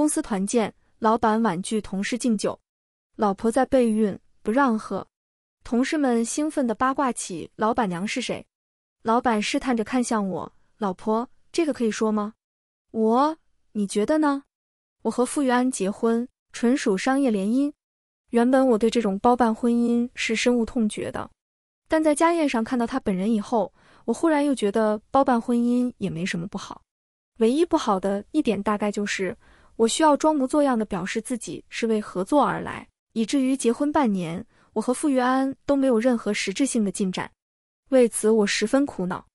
公司团建，老板婉拒同事敬酒，老婆在备孕不让喝。同事们兴奋地八卦起老板娘是谁。老板试探着看向我：“老婆，这个可以说吗？”“我，你觉得呢？”“我和傅玉安结婚，纯属商业联姻。原本我对这种包办婚姻是深恶痛绝的，但在家宴上看到他本人以后，我忽然又觉得包办婚姻也没什么不好。唯一不好的一点，大概就是。”我需要装模作样的表示自己是为合作而来，以至于结婚半年，我和傅玉安都没有任何实质性的进展。为此，我十分苦恼。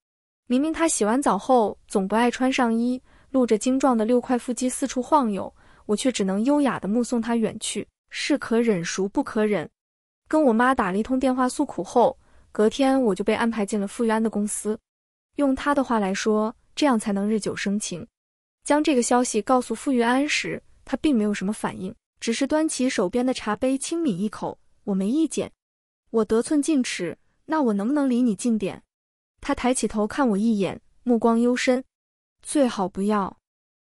明明他洗完澡后总不爱穿上衣，露着精壮的六块腹肌四处晃悠，我却只能优雅的目送他远去。是可忍，孰不可忍？跟我妈打了一通电话诉苦后，隔天我就被安排进了傅玉安的公司。用他的话来说，这样才能日久生情。将这个消息告诉傅玉安时，他并没有什么反应，只是端起手边的茶杯轻抿一口。我没意见，我得寸进尺，那我能不能离你近点？他抬起头看我一眼，目光幽深。最好不要。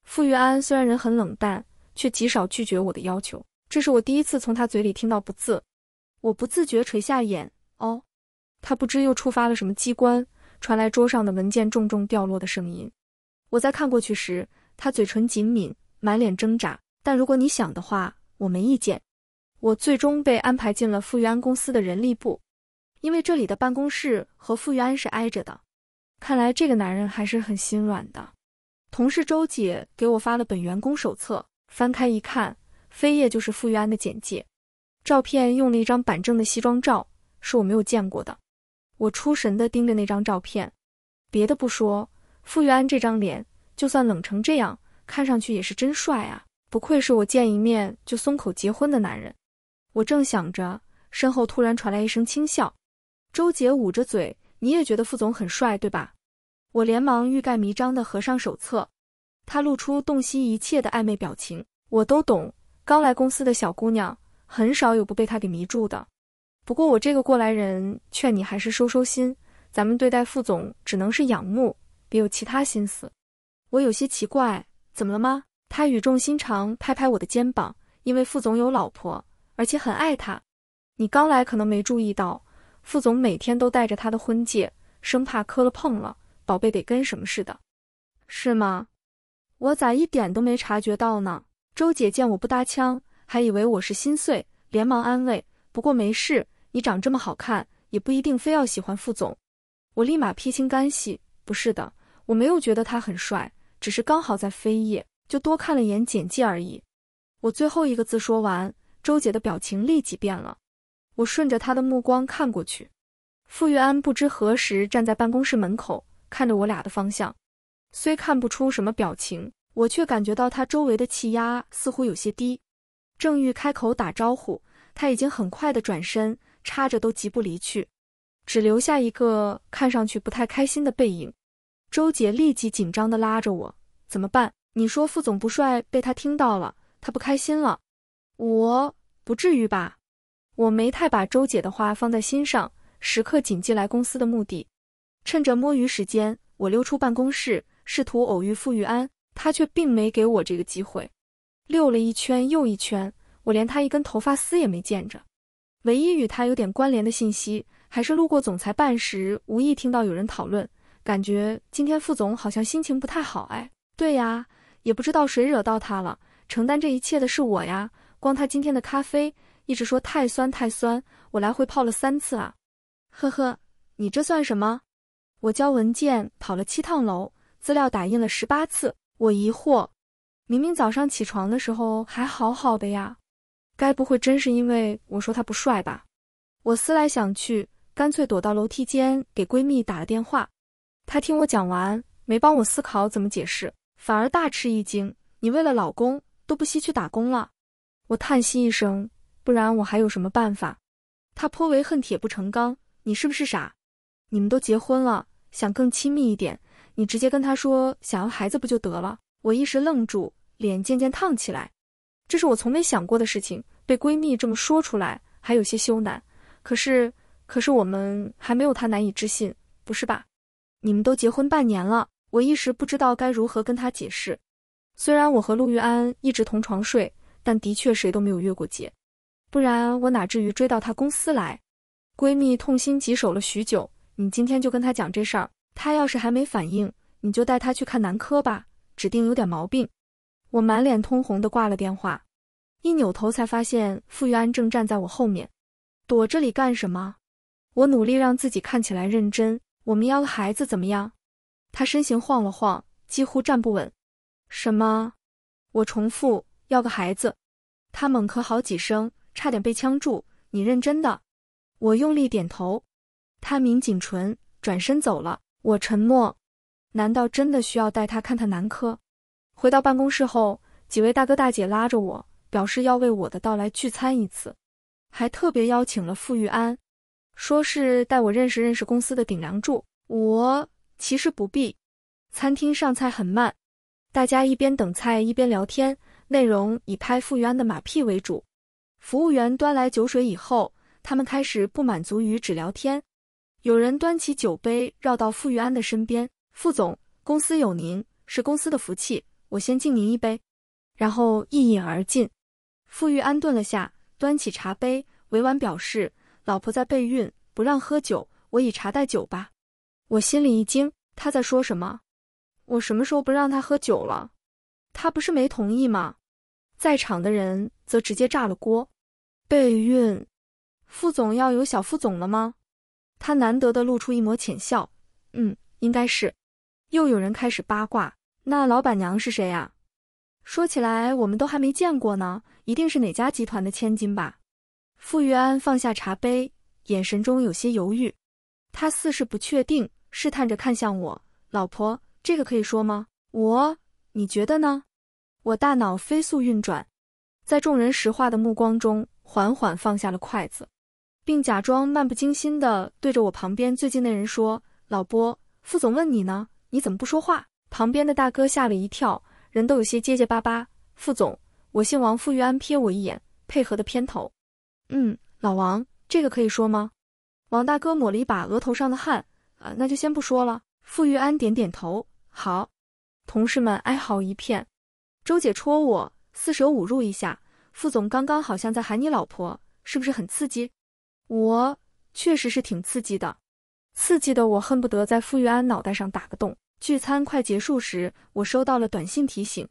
傅玉安虽然人很冷淡，却极少拒绝我的要求。这是我第一次从他嘴里听到“不”字。我不自觉垂下眼。哦。他不知又触发了什么机关，传来桌上的文件重重掉落的声音。我在看过去时。他嘴唇紧抿，满脸挣扎。但如果你想的话，我没意见。我最终被安排进了傅玉安公司的人力部，因为这里的办公室和傅玉安是挨着的。看来这个男人还是很心软的。同事周姐给我发了本员工手册，翻开一看，扉页就是傅玉安的简介。照片用了一张板正的西装照，是我没有见过的。我出神地盯着那张照片，别的不说，傅玉安这张脸。就算冷成这样，看上去也是真帅啊！不愧是我见一面就松口结婚的男人。我正想着，身后突然传来一声轻笑。周杰捂着嘴：“你也觉得副总很帅，对吧？”我连忙欲盖弥彰地合上手册。他露出洞悉一切的暧昧表情：“我都懂。刚来公司的小姑娘，很少有不被他给迷住的。不过我这个过来人，劝你还是收收心。咱们对待副总只能是仰慕，别有其他心思。”我有些奇怪，怎么了吗？他语重心长，拍拍我的肩膀，因为副总有老婆，而且很爱她。你刚来可能没注意到，副总每天都带着他的婚戒，生怕磕了碰了，宝贝得跟什么似的。是吗？我咋一点都没察觉到呢？周姐见我不搭腔，还以为我是心碎，连忙安慰。不过没事，你长这么好看，也不一定非要喜欢副总。我立马撇清干系，不是的，我没有觉得他很帅。只是刚好在扉页，就多看了眼简介而已。我最后一个字说完，周姐的表情立即变了。我顺着她的目光看过去，傅玉安不知何时站在办公室门口，看着我俩的方向。虽看不出什么表情，我却感觉到他周围的气压似乎有些低。正欲开口打招呼，他已经很快的转身，插着都疾步离去，只留下一个看上去不太开心的背影。周姐立即紧张的拉着我：“怎么办？你说副总不帅，被他听到了，他不开心了。我不至于吧？”我没太把周姐的话放在心上，时刻谨记来公司的目的。趁着摸鱼时间，我溜出办公室，试图偶遇傅玉安，他却并没给我这个机会。溜了一圈又一圈，我连他一根头发丝也没见着。唯一与他有点关联的信息，还是路过总裁办时无意听到有人讨论。感觉今天副总好像心情不太好，哎，对呀，也不知道谁惹到他了。承担这一切的是我呀。光他今天的咖啡，一直说太酸太酸，我来回泡了三次啊。呵呵，你这算什么？我交文件跑了七趟楼，资料打印了十八次。我疑惑，明明早上起床的时候还好好的呀，该不会真是因为我说他不帅吧？我思来想去，干脆躲到楼梯间给闺蜜打了电话。他听我讲完，没帮我思考怎么解释，反而大吃一惊。你为了老公都不惜去打工了？我叹息一声，不然我还有什么办法？他颇为恨铁不成钢：“你是不是傻？你们都结婚了，想更亲密一点，你直接跟他说想要孩子不就得了？”我一时愣住，脸渐渐烫起来。这是我从没想过的事情，被闺蜜这么说出来，还有些羞赧。可是，可是我们还没有她难以置信，不是吧？你们都结婚半年了，我一时不知道该如何跟他解释。虽然我和陆玉安一直同床睡，但的确谁都没有越过界，不然我哪至于追到他公司来。闺蜜痛心疾首了许久，你今天就跟他讲这事儿，他要是还没反应，你就带他去看男科吧，指定有点毛病。我满脸通红地挂了电话，一扭头才发现傅玉安正站在我后面，躲这里干什么？我努力让自己看起来认真。我们要个孩子怎么样？他身形晃了晃，几乎站不稳。什么？我重复，要个孩子。他猛咳好几声，差点被呛住。你认真的？我用力点头。他抿紧唇，转身走了。我沉默。难道真的需要带他看看男科？回到办公室后，几位大哥大姐拉着我，表示要为我的到来聚餐一次，还特别邀请了傅玉安。说是带我认识认识公司的顶梁柱，我其实不必。餐厅上菜很慢，大家一边等菜一边聊天，内容以拍傅玉安的马屁为主。服务员端来酒水以后，他们开始不满足于只聊天，有人端起酒杯绕到傅玉安的身边：“傅总，公司有您是公司的福气，我先敬您一杯。”然后一饮而尽。傅玉安顿了下，端起茶杯，委婉表示。老婆在备孕，不让喝酒，我以茶代酒吧。我心里一惊，他在说什么？我什么时候不让他喝酒了？他不是没同意吗？在场的人则直接炸了锅。备孕，副总要有小副总了吗？他难得的露出一抹浅笑，嗯，应该是。又有人开始八卦，那老板娘是谁呀？说起来，我们都还没见过呢，一定是哪家集团的千金吧。傅玉安放下茶杯，眼神中有些犹豫，他似是不确定，试探着看向我：“老婆，这个可以说吗？我，你觉得呢？”我大脑飞速运转，在众人石化的目光中，缓缓放下了筷子，并假装漫不经心的对着我旁边最近的人说：“老波，傅总问你呢，你怎么不说话？”旁边的大哥吓了一跳，人都有些结结巴巴：“傅总，我姓王。”傅玉安瞥我一眼，配合的偏头。嗯，老王，这个可以说吗？王大哥抹了一把额头上的汗，啊，那就先不说了。傅玉安点点头，好。同事们哀嚎一片。周姐戳我，四舍五入一下，傅总刚刚好像在喊你老婆，是不是很刺激？我确实是挺刺激的，刺激的我恨不得在傅玉安脑袋上打个洞。聚餐快结束时，我收到了短信提醒，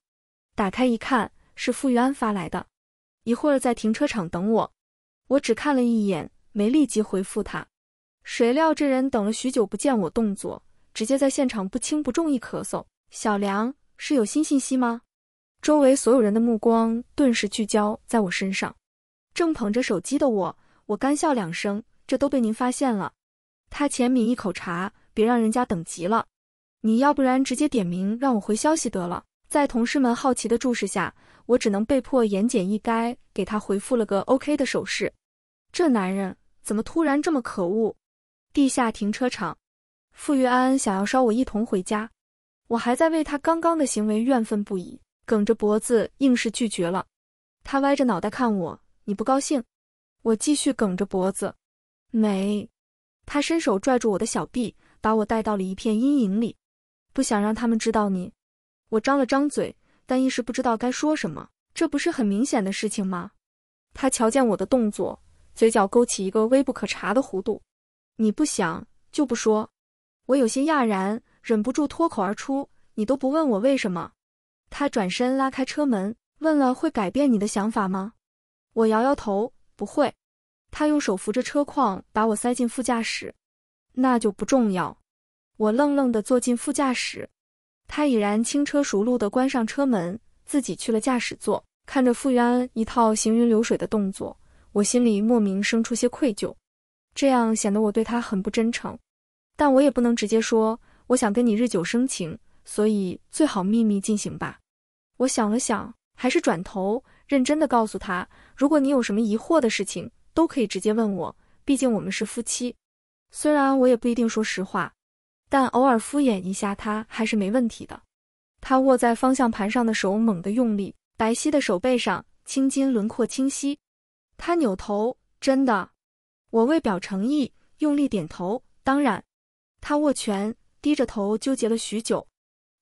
打开一看是傅玉安发来的，一会儿在停车场等我。我只看了一眼，没立即回复他。谁料这人等了许久不见我动作，直接在现场不轻不重一咳嗽：“小梁，是有新信息吗？”周围所有人的目光顿时聚焦在我身上。正捧着手机的我，我干笑两声：“这都被您发现了。”他浅抿一口茶：“别让人家等急了，你要不然直接点名让我回消息得了。”在同事们好奇的注视下，我只能被迫言简意赅给他回复了个 OK 的手势。这男人怎么突然这么可恶？地下停车场，傅玉安想要捎我一同回家，我还在为他刚刚的行为怨愤不已，梗着脖子硬是拒绝了。他歪着脑袋看我，你不高兴？我继续梗着脖子，没。他伸手拽住我的小臂，把我带到了一片阴影里，不想让他们知道你。我张了张嘴，但一时不知道该说什么。这不是很明显的事情吗？他瞧见我的动作，嘴角勾起一个微不可察的弧度。你不想就不说。我有些讶然，忍不住脱口而出：“你都不问我为什么？”他转身拉开车门，问了会改变你的想法吗？我摇摇头，不会。他用手扶着车框，把我塞进副驾驶。那就不重要。我愣愣地坐进副驾驶。他已然轻车熟路地关上车门，自己去了驾驶座，看着傅元安一套行云流水的动作，我心里莫名生出些愧疚。这样显得我对他很不真诚，但我也不能直接说我想跟你日久生情，所以最好秘密进行吧。我想了想，还是转头认真地告诉他：如果你有什么疑惑的事情，都可以直接问我，毕竟我们是夫妻。虽然我也不一定说实话。但偶尔敷衍一下他还是没问题的。他握在方向盘上的手猛地用力，白皙的手背上青筋轮廓清晰。他扭头，真的，我为表诚意，用力点头。当然。他握拳，低着头纠结了许久，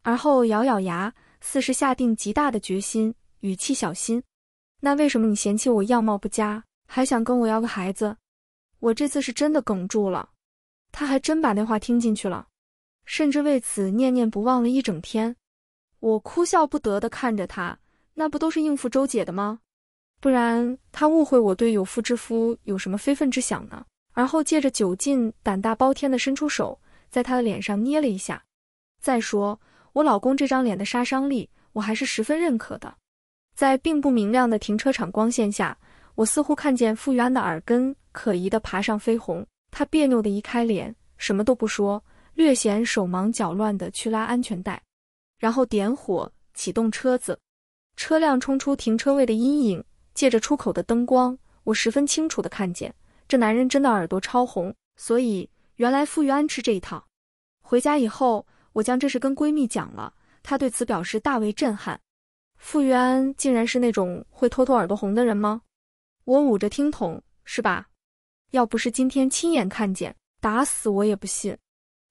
而后咬咬牙，似是下定极大的决心，语气小心。那为什么你嫌弃我样貌不佳，还想跟我要个孩子？我这次是真的哽住了。他还真把那话听进去了。甚至为此念念不忘了一整天，我哭笑不得地看着他，那不都是应付周姐的吗？不然他误会我对有妇之夫有什么非分之想呢？而后借着酒劲，胆大包天地伸出手，在他的脸上捏了一下。再说我老公这张脸的杀伤力，我还是十分认可的。在并不明亮的停车场光线下，我似乎看见傅余安的耳根可疑地爬上绯红，他别扭地移开脸，什么都不说。略显手忙脚乱地去拉安全带，然后点火启动车子，车辆冲出停车位的阴影，借着出口的灯光，我十分清楚地看见，这男人真的耳朵超红。所以原来傅玉安吃这一套。回家以后，我将这事跟闺蜜讲了，她对此表示大为震撼：傅玉安竟然是那种会偷偷耳朵红的人吗？我捂着听筒，是吧？要不是今天亲眼看见，打死我也不信。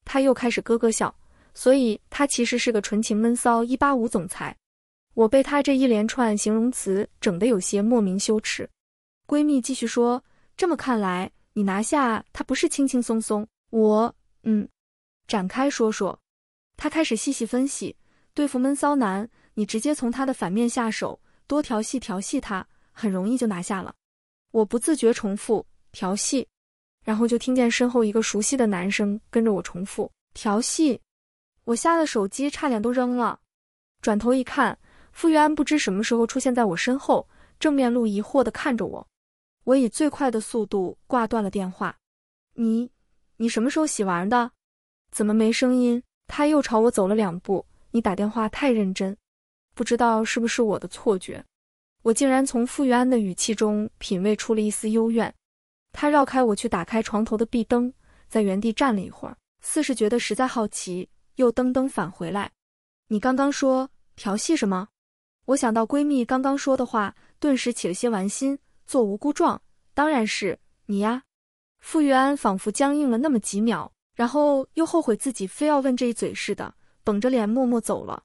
他又开始咯咯笑，所以他其实是个纯情闷骚一八五总裁。我被他这一连串形容词整得有些莫名羞耻。闺蜜继续说：“这么看来，你拿下他不是轻轻松松。”我嗯，展开说说。他开始细细分析，对付闷骚男，你直接从他的反面下手，多调戏调戏他，很容易就拿下了。我不自觉重复调戏。然后就听见身后一个熟悉的男声跟着我重复调戏，我吓得手机差点都扔了。转头一看，傅玉安不知什么时候出现在我身后，正面露疑惑地看着我。我以最快的速度挂断了电话。你，你什么时候洗完的？怎么没声音？他又朝我走了两步。你打电话太认真，不知道是不是我的错觉，我竟然从傅玉安的语气中品味出了一丝幽怨。他绕开我去打开床头的壁灯，在原地站了一会儿，似是觉得实在好奇，又噔噔返回来。你刚刚说调戏什么？我想到闺蜜刚刚说的话，顿时起了些玩心，做无辜状。当然是你呀。傅玉安仿佛僵硬了那么几秒，然后又后悔自己非要问这一嘴似的，绷着脸默默走了。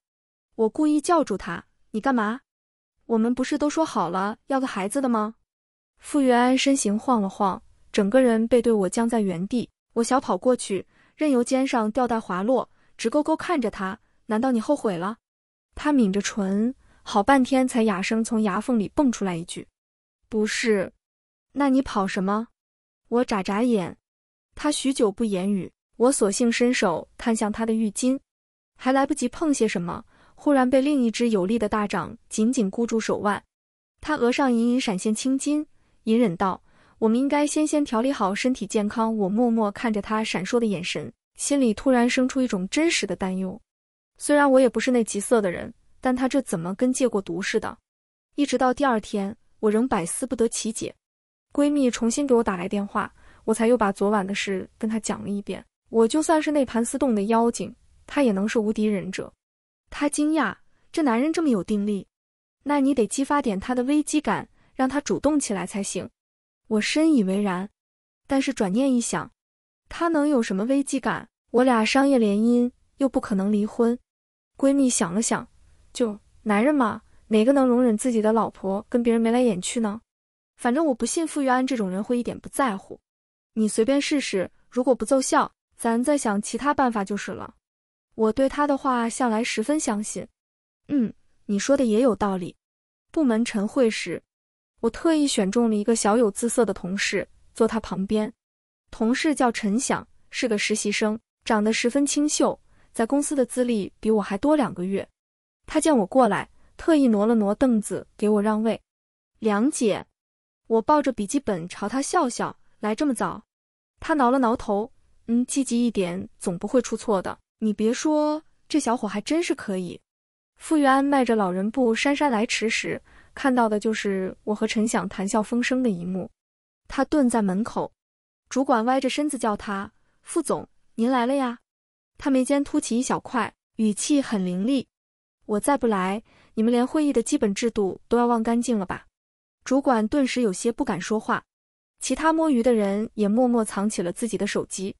我故意叫住他：“你干嘛？我们不是都说好了要个孩子的吗？”傅月安身形晃了晃，整个人背对我僵在原地。我小跑过去，任由肩上吊带滑落，直勾勾看着他。难道你后悔了？他抿着唇，好半天才哑声从牙缝里蹦出来一句：“不是。”那你跑什么？我眨眨眼。他许久不言语。我索性伸手探向他的浴巾，还来不及碰些什么，忽然被另一只有力的大掌紧紧箍住手腕。他额上隐隐闪现青筋。隐忍道：“我们应该先先调理好身体健康。”我默默看着他闪烁的眼神，心里突然生出一种真实的担忧。虽然我也不是那急色的人，但他这怎么跟戒过毒似的？一直到第二天，我仍百思不得其解。闺蜜重新给我打来电话，我才又把昨晚的事跟她讲了一遍。我就算是那盘丝洞的妖精，她也能是无敌忍者。她惊讶：“这男人这么有定力？那你得激发点他的危机感。”让他主动起来才行，我深以为然。但是转念一想，他能有什么危机感？我俩商业联姻，又不可能离婚。闺蜜想了想，就男人嘛，哪个能容忍自己的老婆跟别人眉来眼去呢？反正我不信傅玉安这种人会一点不在乎。你随便试试，如果不奏效，咱再想其他办法就是了。我对他的话向来十分相信。嗯，你说的也有道理。部门晨会时。我特意选中了一个小有姿色的同事坐他旁边。同事叫陈响，是个实习生，长得十分清秀，在公司的资历比我还多两个月。他见我过来，特意挪了挪凳子给我让位。梁姐，我抱着笔记本朝他笑笑。来这么早？他挠了挠头，嗯，积极一点总不会出错的。你别说，这小伙还真是可以。傅玉安迈着老人步姗姗来迟时。看到的就是我和陈想谈笑风生的一幕，他蹲在门口，主管歪着身子叫他：“副总，您来了呀？”他眉间凸起一小块，语气很凌厉：“我再不来，你们连会议的基本制度都要忘干净了吧？”主管顿时有些不敢说话，其他摸鱼的人也默默藏起了自己的手机。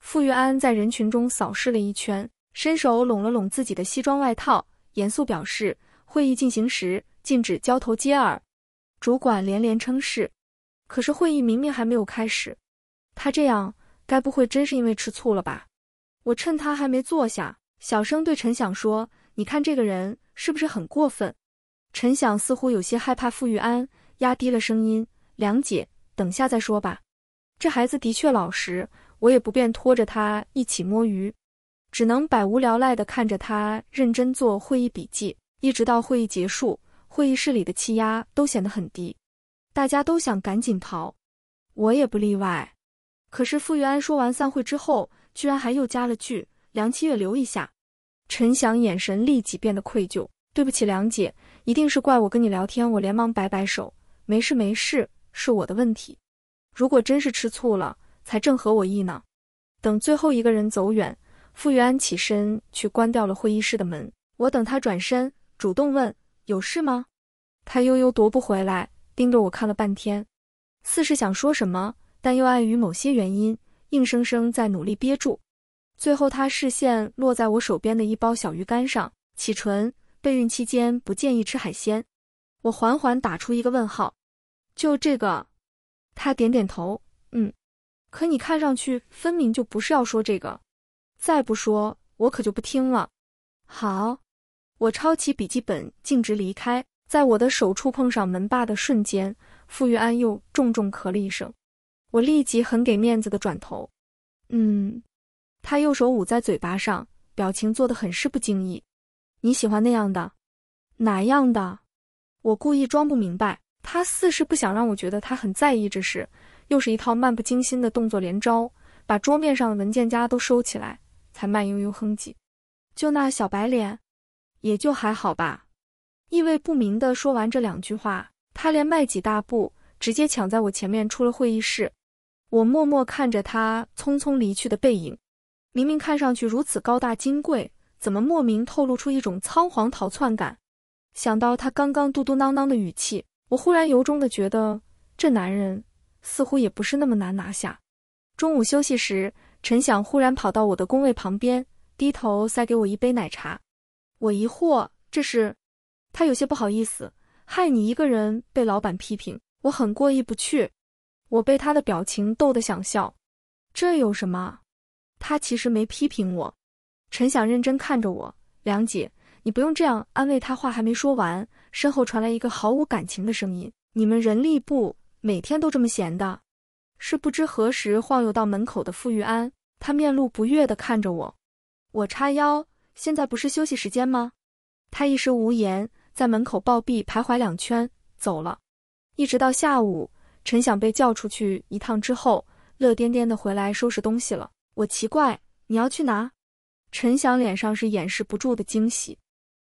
傅玉安在人群中扫视了一圈，伸手拢了拢自己的西装外套，严肃表示：“会议进行时。”禁止交头接耳，主管连连称是。可是会议明明还没有开始，他这样该不会真是因为吃醋了吧？我趁他还没坐下，小声对陈想说：“你看这个人是不是很过分？”陈想似乎有些害怕傅玉安，压低了声音：“梁姐，等下再说吧。这孩子的确老实，我也不便拖着他一起摸鱼，只能百无聊赖地看着他认真做会议笔记，一直到会议结束。”会议室里的气压都显得很低，大家都想赶紧逃，我也不例外。可是傅玉安说完散会之后，居然还又加了句：“梁七月留一下。”陈翔眼神立即变得愧疚：“对不起，梁姐，一定是怪我跟你聊天。”我连忙摆摆手：“没事没事，是我的问题。如果真是吃醋了，才正合我意呢。”等最后一个人走远，傅玉安起身去关掉了会议室的门。我等他转身，主动问。有事吗？他悠悠踱步回来，盯着我看了半天，似是想说什么，但又碍于某些原因，硬生生在努力憋住。最后，他视线落在我手边的一包小鱼干上，启唇：“备孕期间不建议吃海鲜。”我缓缓打出一个问号。就这个，他点点头，嗯。可你看上去分明就不是要说这个，再不说我可就不听了。好。我抄起笔记本，径直离开。在我的手触碰上门把的瞬间，傅玉安又重重咳了一声。我立即很给面子的转头，嗯。他右手捂在嘴巴上，表情做的很是不经意。你喜欢那样的？哪样的？我故意装不明白。他似是不想让我觉得他很在意这事，又是一套漫不经心的动作连招，把桌面上的文件夹都收起来，才慢悠悠哼唧。就那小白脸。也就还好吧，意味不明的说完这两句话，他连迈几大步，直接抢在我前面出了会议室。我默默看着他匆匆离去的背影，明明看上去如此高大金贵，怎么莫名透露出一种仓皇逃窜感？想到他刚刚嘟嘟囔囔的语气，我忽然由衷的觉得这男人似乎也不是那么难拿下。中午休息时，陈想忽然跑到我的工位旁边，低头塞给我一杯奶茶。我疑惑，这是他有些不好意思，害你一个人被老板批评，我很过意不去。我被他的表情逗得想笑，这有什么？他其实没批评我。陈想认真看着我，梁姐，你不用这样安慰他。话还没说完，身后传来一个毫无感情的声音：“你们人力部每天都这么闲的？”是不知何时晃悠到门口的傅玉安，他面露不悦地看着我，我叉腰。现在不是休息时间吗？他一时无言，在门口暴毙徘徊两圈，走了。一直到下午，陈想被叫出去一趟之后，乐颠颠的回来收拾东西了。我奇怪，你要去哪？陈想脸上是掩饰不住的惊喜。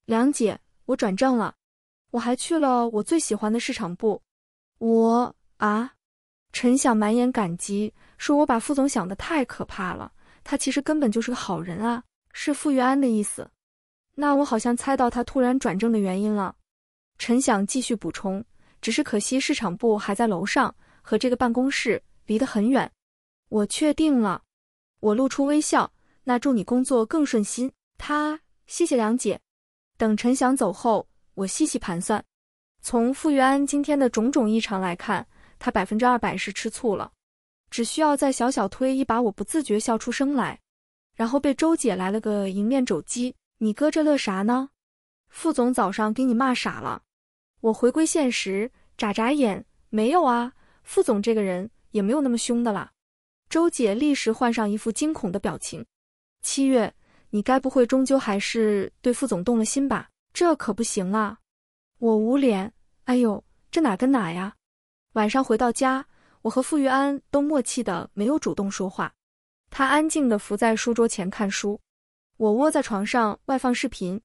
梁姐，我转正了，我还去了我最喜欢的市场部。我啊，陈想满眼感激，说我把副总想的太可怕了，他其实根本就是个好人啊。是傅玉安的意思，那我好像猜到他突然转正的原因了。陈想继续补充，只是可惜市场部还在楼上，和这个办公室离得很远。我确定了，我露出微笑。那祝你工作更顺心。他谢谢梁姐。等陈想走后，我细细盘算，从傅玉安今天的种种异常来看，他百分之二百是吃醋了。只需要再小小推一把，我不自觉笑出声来。然后被周姐来了个迎面肘击，你搁这乐啥呢？副总早上给你骂傻了。我回归现实，眨眨眼，没有啊。副总这个人也没有那么凶的啦。周姐立时换上一副惊恐的表情。七月，你该不会终究还是对副总动了心吧？这可不行啊！我捂脸，哎呦，这哪跟哪呀？晚上回到家，我和傅玉安都默契的没有主动说话。他安静地伏在书桌前看书，我窝在床上外放视频，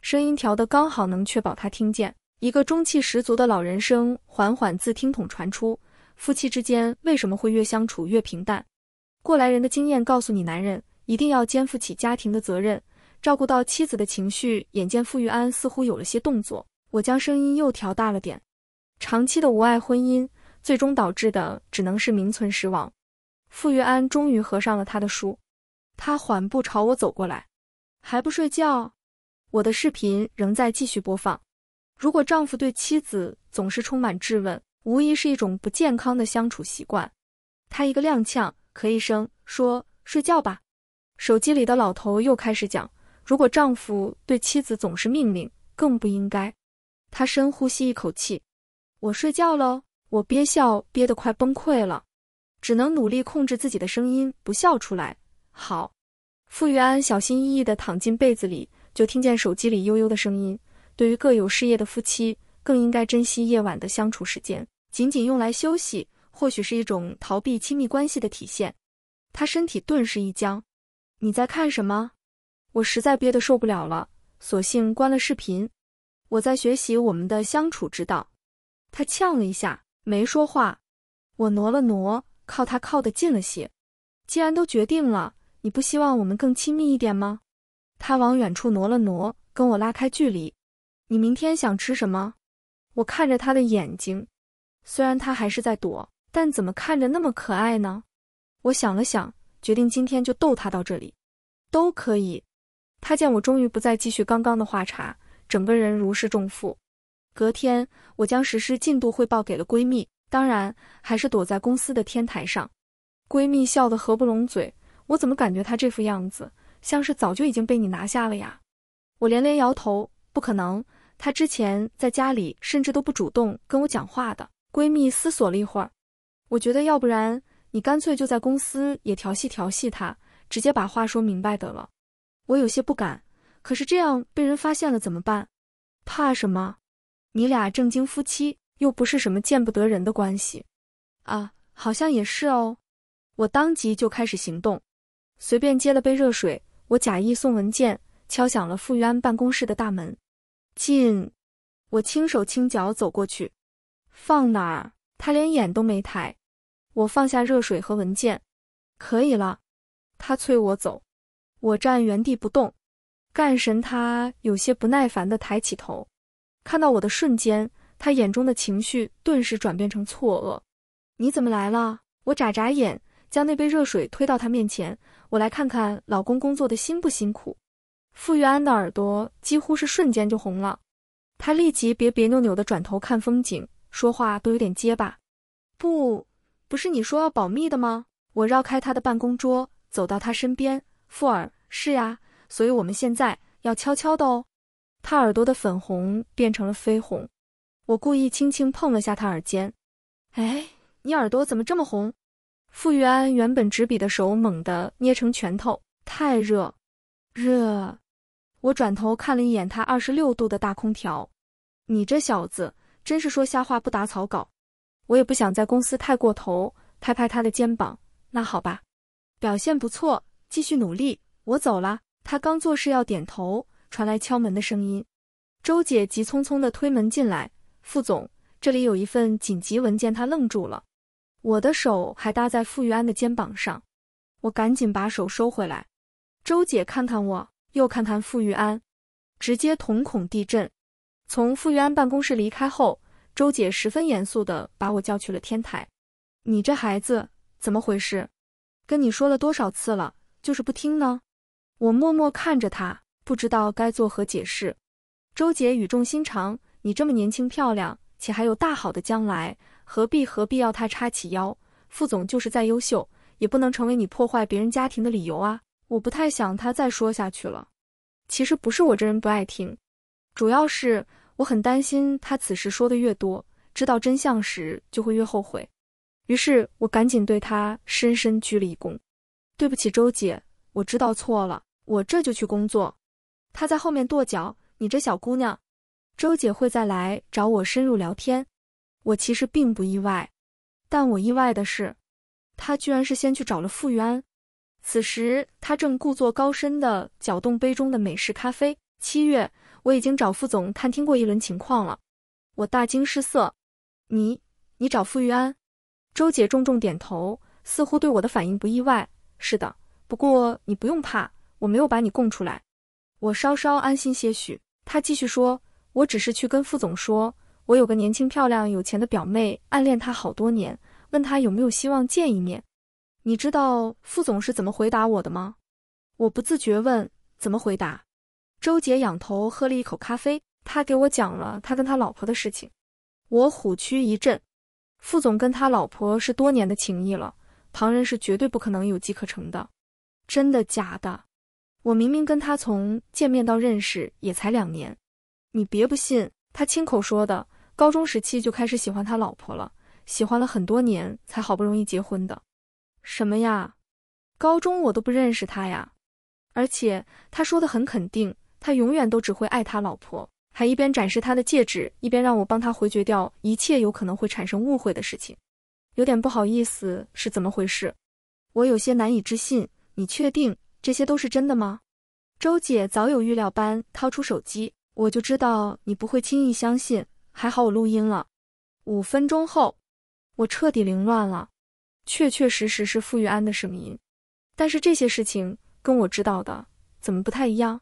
声音调的刚好能确保他听见。一个中气十足的老人声缓缓自听筒传出：“夫妻之间为什么会越相处越平淡？过来人的经验告诉你，男人一定要肩负起家庭的责任，照顾到妻子的情绪。”眼见傅玉安似乎有了些动作，我将声音又调大了点。长期的无爱婚姻，最终导致的只能是名存实亡。傅玉安终于合上了他的书，他缓步朝我走过来，还不睡觉？我的视频仍在继续播放。如果丈夫对妻子总是充满质问，无疑是一种不健康的相处习惯。他一个踉跄，咳一声，说：“睡觉吧。”手机里的老头又开始讲：“如果丈夫对妻子总是命令，更不应该。”他深呼吸一口气：“我睡觉喽。”我憋笑憋得快崩溃了。只能努力控制自己的声音，不笑出来。好，傅玉安小心翼翼地躺进被子里，就听见手机里悠悠的声音。对于各有事业的夫妻，更应该珍惜夜晚的相处时间，仅仅用来休息，或许是一种逃避亲密关系的体现。他身体顿时一僵。你在看什么？我实在憋得受不了了，索性关了视频。我在学习我们的相处之道。他呛了一下，没说话。我挪了挪。靠他靠得近了些，既然都决定了，你不希望我们更亲密一点吗？他往远处挪了挪，跟我拉开距离。你明天想吃什么？我看着他的眼睛，虽然他还是在躲，但怎么看着那么可爱呢？我想了想，决定今天就逗他到这里。都可以。他见我终于不再继续刚刚的话茬，整个人如释重负。隔天，我将实施进度汇报给了闺蜜。当然，还是躲在公司的天台上。闺蜜笑得合不拢嘴。我怎么感觉她这副样子，像是早就已经被你拿下了呀？我连连摇头，不可能。她之前在家里甚至都不主动跟我讲话的。闺蜜思索了一会儿，我觉得要不然你干脆就在公司也调戏调戏她，直接把话说明白得了。我有些不敢，可是这样被人发现了怎么办？怕什么？你俩正经夫妻。又不是什么见不得人的关系，啊，好像也是哦。我当即就开始行动，随便接了杯热水，我假意送文件，敲响了傅玉安办公室的大门。进，我轻手轻脚走过去，放哪儿？他连眼都没抬。我放下热水和文件，可以了。他催我走，我站原地不动。干神，他有些不耐烦地抬起头，看到我的瞬间。他眼中的情绪顿时转变成错愕，你怎么来了？我眨眨眼，将那杯热水推到他面前。我来看看老公工作的辛不辛苦。傅玉安的耳朵几乎是瞬间就红了，他立即别别扭扭的转头看风景，说话都有点结巴。不，不是你说要保密的吗？我绕开他的办公桌，走到他身边。傅尔，是呀，所以我们现在要悄悄的哦。他耳朵的粉红变成了绯红。我故意轻轻碰了下他耳尖，哎，你耳朵怎么这么红？傅玉安原本执笔的手猛地捏成拳头，太热，热。我转头看了一眼他二十六度的大空调，你这小子真是说瞎话不打草稿。我也不想在公司太过头，拍拍他的肩膀，那好吧，表现不错，继续努力。我走了。他刚做事要点头，传来敲门的声音，周姐急匆匆的推门进来。副总，这里有一份紧急文件。他愣住了，我的手还搭在傅玉安的肩膀上，我赶紧把手收回来。周姐看看我，又看看傅玉安，直接瞳孔地震。从傅玉安办公室离开后，周姐十分严肃地把我叫去了天台。你这孩子，怎么回事？跟你说了多少次了，就是不听呢？我默默看着他，不知道该作何解释。周姐语重心长。你这么年轻漂亮，且还有大好的将来，何必何必要他叉起腰？副总就是再优秀，也不能成为你破坏别人家庭的理由啊！我不太想他再说下去了。其实不是我这人不爱听，主要是我很担心他此时说的越多，知道真相时就会越后悔。于是我赶紧对他深深鞠了一躬：“对不起，周姐，我知道错了，我这就去工作。”他在后面跺脚：“你这小姑娘！”周姐会再来找我深入聊天，我其实并不意外，但我意外的是，她居然是先去找了傅玉安。此时她正故作高深的搅动杯中的美式咖啡。七月，我已经找傅总探听过一轮情况了。我大惊失色，你你找傅玉安？周姐重重点头，似乎对我的反应不意外。是的，不过你不用怕，我没有把你供出来。我稍稍安心些许。她继续说。我只是去跟副总说，我有个年轻漂亮有钱的表妹，暗恋他好多年，问他有没有希望见一面。你知道副总是怎么回答我的吗？我不自觉问，怎么回答？周姐仰头喝了一口咖啡，他给我讲了他跟他老婆的事情。我虎躯一震，副总跟他老婆是多年的情谊了，旁人是绝对不可能有机可乘的。真的假的？我明明跟他从见面到认识也才两年。你别不信，他亲口说的。高中时期就开始喜欢他老婆了，喜欢了很多年，才好不容易结婚的。什么呀？高中我都不认识他呀。而且他说的很肯定，他永远都只会爱他老婆。还一边展示他的戒指，一边让我帮他回绝掉一切有可能会产生误会的事情。有点不好意思，是怎么回事？我有些难以置信。你确定这些都是真的吗？周姐早有预料般掏出手机。我就知道你不会轻易相信，还好我录音了。五分钟后，我彻底凌乱了，确确实实是傅玉安的声音，但是这些事情跟我知道的怎么不太一样？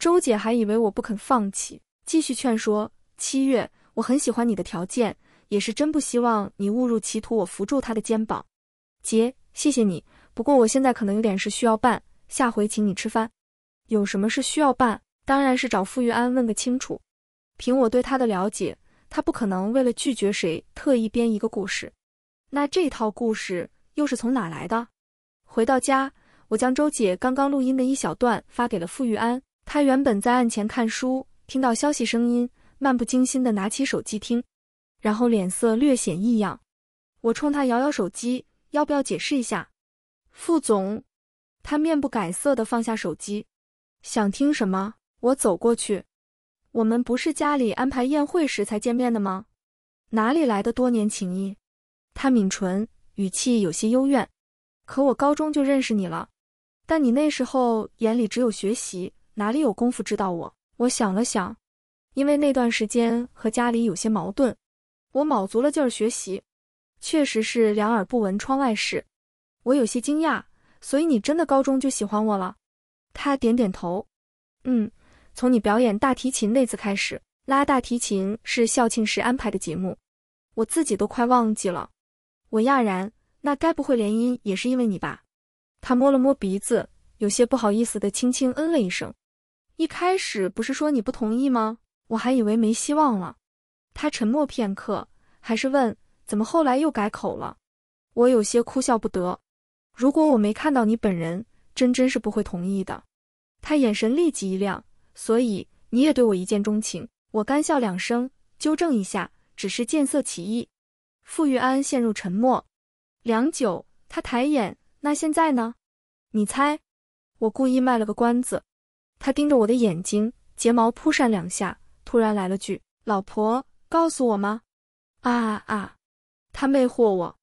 周姐还以为我不肯放弃，继续劝说。七月，我很喜欢你的条件，也是真不希望你误入歧途。我扶住他的肩膀，姐，谢谢你。不过我现在可能有点事需要办，下回请你吃饭。有什么事需要办？当然是找傅玉安问个清楚。凭我对他的了解，他不可能为了拒绝谁特意编一个故事。那这套故事又是从哪来的？回到家，我将周姐刚刚录音的一小段发给了傅玉安。他原本在案前看书，听到消息声音，漫不经心的拿起手机听，然后脸色略显异样。我冲他摇摇手机，要不要解释一下？傅总，他面不改色的放下手机，想听什么？我走过去，我们不是家里安排宴会时才见面的吗？哪里来的多年情谊？他抿唇，语气有些幽怨。可我高中就认识你了，但你那时候眼里只有学习，哪里有功夫知道我？我想了想，因为那段时间和家里有些矛盾，我卯足了劲儿学习，确实是两耳不闻窗外事。我有些惊讶，所以你真的高中就喜欢我了？他点点头，嗯。从你表演大提琴那次开始，拉大提琴是校庆时安排的节目，我自己都快忘记了。我讶然，那该不会联姻也是因为你吧？他摸了摸鼻子，有些不好意思的轻轻嗯了一声。一开始不是说你不同意吗？我还以为没希望了。他沉默片刻，还是问：怎么后来又改口了？我有些哭笑不得。如果我没看到你本人，真真是不会同意的。他眼神立即一亮。所以你也对我一见钟情，我干笑两声，纠正一下，只是见色起意。傅玉安陷入沉默，良久，他抬眼，那现在呢？你猜？我故意卖了个关子。他盯着我的眼睛，睫毛扑扇两下，突然来了句：“老婆，告诉我吗？”啊啊！他魅惑我。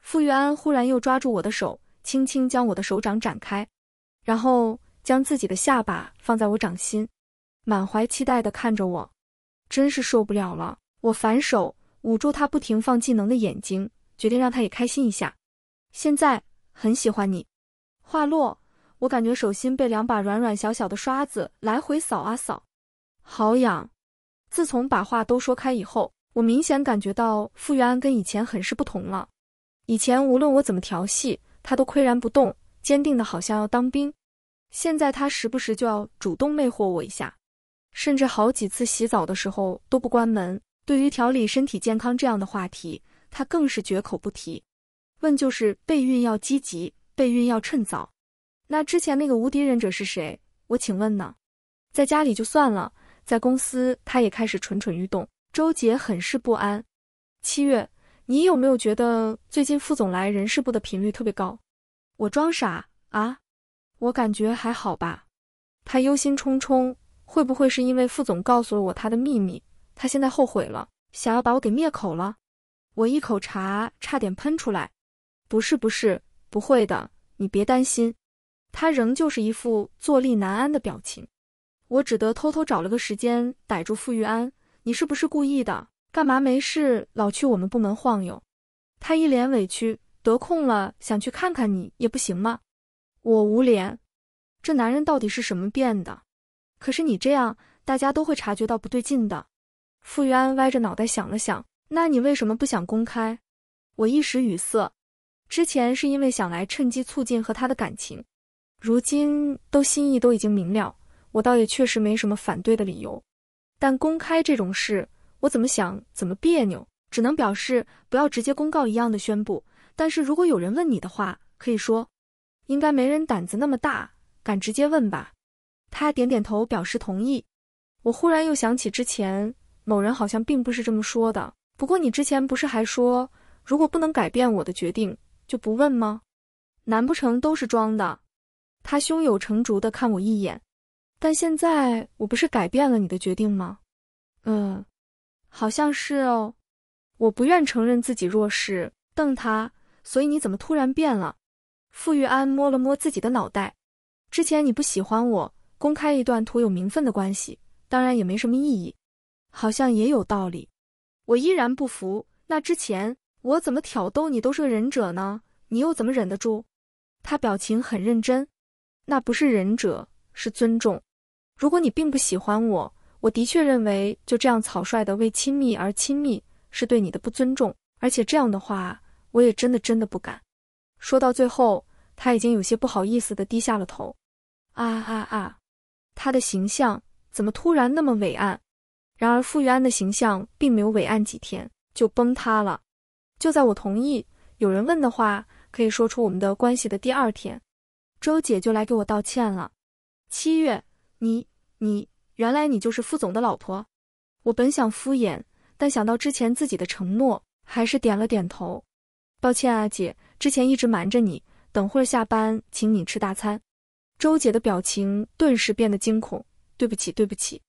傅玉安忽然又抓住我的手，轻轻将我的手掌展开，然后将自己的下巴放在我掌心。满怀期待地看着我，真是受不了了。我反手捂住他不停放技能的眼睛，决定让他也开心一下。现在很喜欢你。话落，我感觉手心被两把软软小小的刷子来回扫啊扫，好痒。自从把话都说开以后，我明显感觉到傅元安跟以前很是不同了。以前无论我怎么调戏，他都岿然不动，坚定的好像要当兵。现在他时不时就要主动魅惑我一下。甚至好几次洗澡的时候都不关门。对于调理身体健康这样的话题，他更是绝口不提。问就是备孕要积极，备孕要趁早。那之前那个无敌忍者是谁？我请问呢？在家里就算了，在公司他也开始蠢蠢欲动。周姐很是不安。七月，你有没有觉得最近副总来人事部的频率特别高？我装傻啊？我感觉还好吧。他忧心忡忡。会不会是因为副总告诉了我他的秘密，他现在后悔了，想要把我给灭口了？我一口茶差点喷出来。不是，不是，不会的，你别担心。他仍旧是一副坐立难安的表情。我只得偷偷找了个时间逮住傅玉安：“你是不是故意的？干嘛没事老去我们部门晃悠？”他一脸委屈：“得空了想去看看你，也不行吗？”我无脸，这男人到底是什么变的？可是你这样，大家都会察觉到不对劲的。傅玉安歪着脑袋想了想，那你为什么不想公开？我一时语塞。之前是因为想来趁机促进和他的感情，如今都心意都已经明了，我倒也确实没什么反对的理由。但公开这种事，我怎么想怎么别扭，只能表示不要直接公告一样的宣布。但是如果有人问你的话，可以说，应该没人胆子那么大，敢直接问吧。他点点头，表示同意。我忽然又想起之前某人好像并不是这么说的。不过你之前不是还说，如果不能改变我的决定就不问吗？难不成都是装的？他胸有成竹地看我一眼。但现在我不是改变了你的决定吗？嗯，好像是哦。我不愿承认自己弱势，瞪他。所以你怎么突然变了？傅玉安摸了摸自己的脑袋。之前你不喜欢我。公开一段徒有名分的关系，当然也没什么意义，好像也有道理。我依然不服。那之前我怎么挑逗你都是个忍者呢？你又怎么忍得住？他表情很认真。那不是忍者，是尊重。如果你并不喜欢我，我的确认为就这样草率的为亲密而亲密，是对你的不尊重。而且这样的话，我也真的真的不敢。说到最后，他已经有些不好意思的低下了头。啊啊啊！他的形象怎么突然那么伟岸？然而傅玉安的形象并没有伟岸几天就崩塌了。就在我同意有人问的话，可以说出我们的关系的第二天，周姐就来给我道歉了。七月，你你，原来你就是傅总的老婆。我本想敷衍，但想到之前自己的承诺，还是点了点头。抱歉啊，姐，之前一直瞒着你。等会儿下班，请你吃大餐。周姐的表情顿时变得惊恐。对不起，对不起，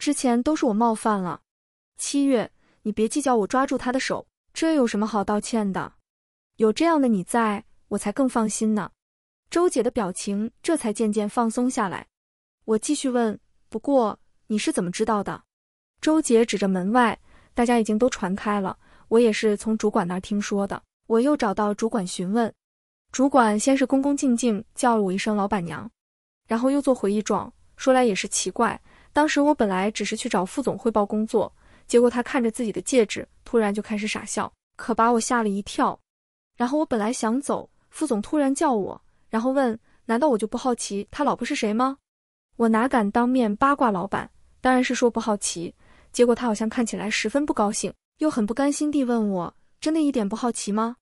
之前都是我冒犯了。七月，你别计较。我抓住他的手，这有什么好道歉的？有这样的你，在我才更放心呢。周姐的表情这才渐渐放松下来。我继续问，不过你是怎么知道的？周姐指着门外，大家已经都传开了。我也是从主管那听说的。我又找到主管询问。主管先是恭恭敬敬叫了我一声“老板娘”，然后又做回忆状。说来也是奇怪，当时我本来只是去找副总汇报工作，结果他看着自己的戒指，突然就开始傻笑，可把我吓了一跳。然后我本来想走，副总突然叫我，然后问：“难道我就不好奇他老婆是谁吗？”我哪敢当面八卦老板？当然是说不好奇。结果他好像看起来十分不高兴，又很不甘心地问我：“真的一点不好奇吗？”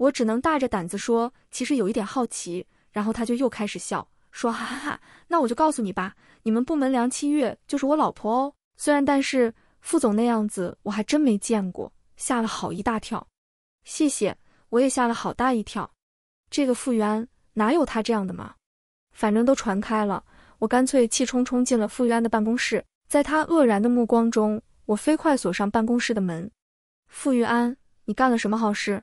我只能大着胆子说，其实有一点好奇。然后他就又开始笑，说：“哈哈，哈，那我就告诉你吧，你们部门梁七月就是我老婆哦。虽然，但是副总那样子我还真没见过，吓了好一大跳。”谢谢，我也吓了好大一跳。这个傅玉安哪有他这样的嘛？反正都传开了，我干脆气冲冲进了傅玉安的办公室，在他愕然的目光中，我飞快锁上办公室的门。傅玉安，你干了什么好事？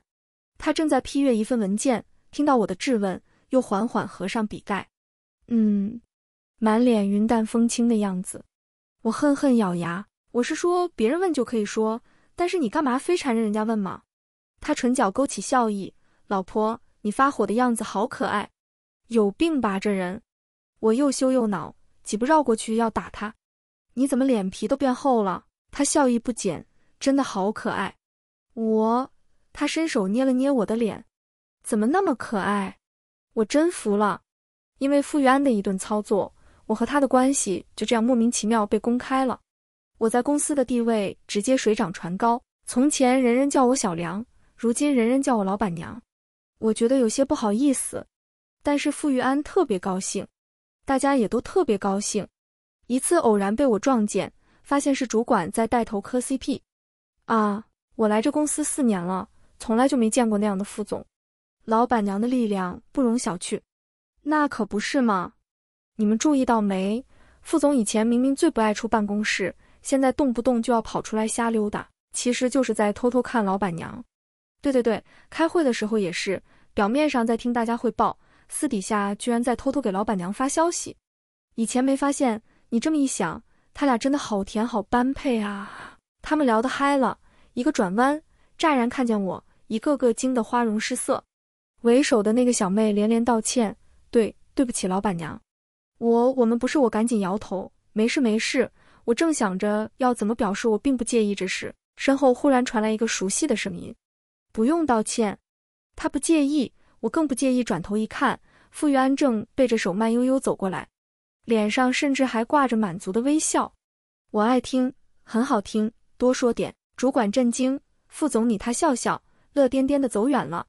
他正在批阅一份文件，听到我的质问，又缓缓合上笔盖。嗯，满脸云淡风轻的样子。我恨恨咬牙：“我是说别人问就可以说，但是你干嘛非缠着人家问嘛？”他唇角勾起笑意：“老婆，你发火的样子好可爱。”有病吧这人！我又羞又恼，几步绕过去要打他。你怎么脸皮都变厚了？他笑意不减，真的好可爱。我。他伸手捏了捏我的脸，怎么那么可爱？我真服了。因为傅玉安的一顿操作，我和他的关系就这样莫名其妙被公开了。我在公司的地位直接水涨船高，从前人人叫我小梁，如今人人叫我老板娘。我觉得有些不好意思，但是傅玉安特别高兴，大家也都特别高兴。一次偶然被我撞见，发现是主管在带头磕 CP，啊！我来这公司四年了。从来就没见过那样的副总，老板娘的力量不容小觑。那可不是吗？你们注意到没？副总以前明明最不爱出办公室，现在动不动就要跑出来瞎溜达，其实就是在偷偷看老板娘。对对对，开会的时候也是，表面上在听大家汇报，私底下居然在偷偷给老板娘发消息。以前没发现，你这么一想，他俩真的好甜好般配啊！他们聊得嗨了，一个转弯，乍然看见我。一个个惊得花容失色，为首的那个小妹连连道歉：“对，对不起，老板娘，我我们不是我。”赶紧摇头：“没事没事。”我正想着要怎么表示我并不介意这事，身后忽然传来一个熟悉的声音：“不用道歉，他不介意，我更不介意。”转头一看，傅玉安正背着手慢悠悠走过来，脸上甚至还挂着满足的微笑。我爱听，很好听，多说点。主管震惊，副总你他笑笑。乐颠颠的走远了，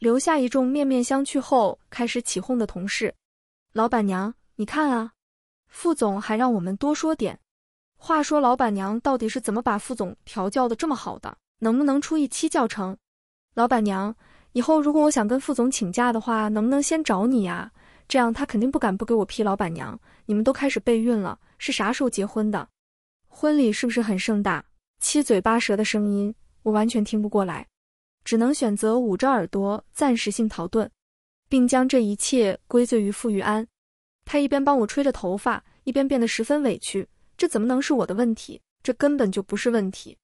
留下一众面面相觑后开始起哄的同事。老板娘，你看啊，副总还让我们多说点。话说，老板娘到底是怎么把副总调教的这么好的？能不能出一期教程？老板娘，以后如果我想跟副总请假的话，能不能先找你呀？这样他肯定不敢不给我批。老板娘，你们都开始备孕了，是啥时候结婚的？婚礼是不是很盛大？七嘴八舌的声音，我完全听不过来。只能选择捂着耳朵暂时性逃遁，并将这一切归罪于傅玉安。他一边帮我吹着头发，一边变得十分委屈。这怎么能是我的问题？这根本就不是问题。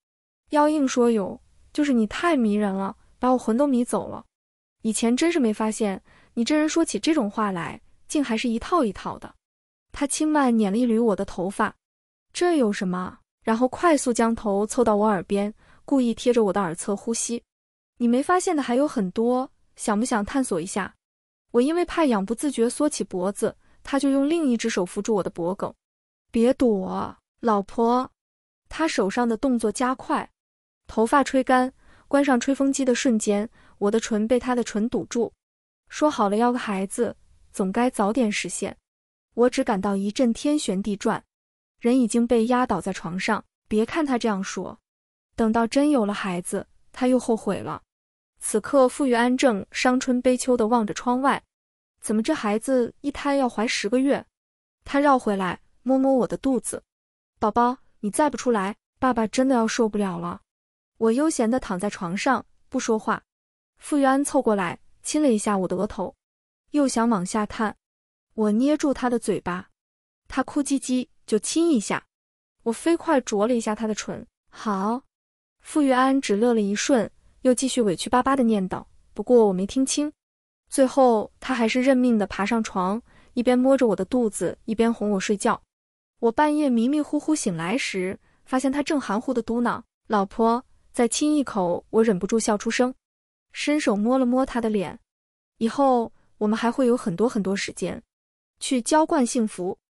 要硬说有，就是你太迷人了，把我魂都迷走了。以前真是没发现，你这人说起这种话来，竟还是一套一套的。他轻慢捻了一缕我的头发，这有什么？然后快速将头凑到我耳边，故意贴着我的耳侧呼吸。你没发现的还有很多，想不想探索一下？我因为怕痒，不自觉缩起脖子，他就用另一只手扶住我的脖梗，别躲，老婆。他手上的动作加快，头发吹干，关上吹风机的瞬间，我的唇被他的唇堵住。说好了要个孩子，总该早点实现。我只感到一阵天旋地转，人已经被压倒在床上。别看他这样说，等到真有了孩子，他又后悔了。此刻，傅玉安正伤春悲秋地望着窗外。怎么这孩子一胎要怀十个月？他绕回来摸摸我的肚子：“宝宝，你再不出来，爸爸真的要受不了了。”我悠闲地躺在床上不说话。傅玉安凑过来亲了一下我的额头，又想往下探，我捏住他的嘴巴。他哭唧唧就亲一下，我飞快啄了一下他的唇。好，傅玉安只乐了一瞬。又继续委屈巴巴的念叨，不过我没听清。最后他还是认命的爬上床，一边摸着我的肚子，一边哄我睡觉。我半夜迷迷糊糊醒来时，发现他正含糊的嘟囔：“老婆，再亲一口。”我忍不住笑出声，伸手摸了摸他的脸。以后我们还会有很多很多时间，去浇灌幸福。